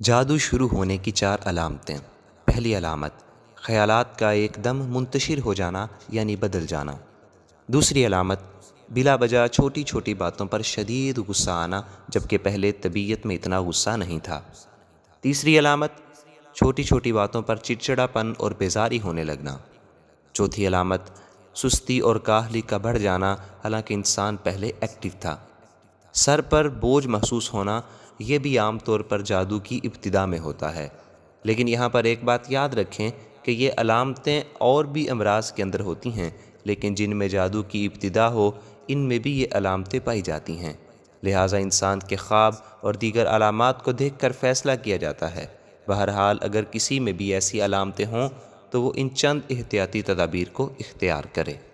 जादू शुरू होने की चार अलामतें पहली अलामत ख़यालात का एकदम मुंतशिर हो जाना यानी बदल जाना दूसरी अलामत बिला बजा छोटी छोटी बातों पर शदीद गुस्सा आना जबकि पहले तबीयत में इतना गुस्सा नहीं था तीसरी अलामत छोटी छोटी बातों पर चिड़चिड़ापन और बेजारी होने लगना चौथी अलामत सुस्ती और काहली का बढ़ जाना हालांकि इंसान पहले एक्टिव था सर पर बोझ महसूस होना ये भी आम तौर पर जादू की इब्तदा में होता है लेकिन यहाँ पर एक बात याद रखें कि ये अलामतें और भी अमराज के अंदर होती हैं लेकिन जिनमें जादू की इब्तदा हो इन में भी ये अलामतें पाई जाती हैं लिहाजा इंसान के ख्वाब और दीगर अलामत को देख कर फ़ैसला किया जाता है बहरहाल अगर किसी में भी ऐसी अलामतें हों तो वो इन चंद एहतियाती तदाबीर को इख्तियार करे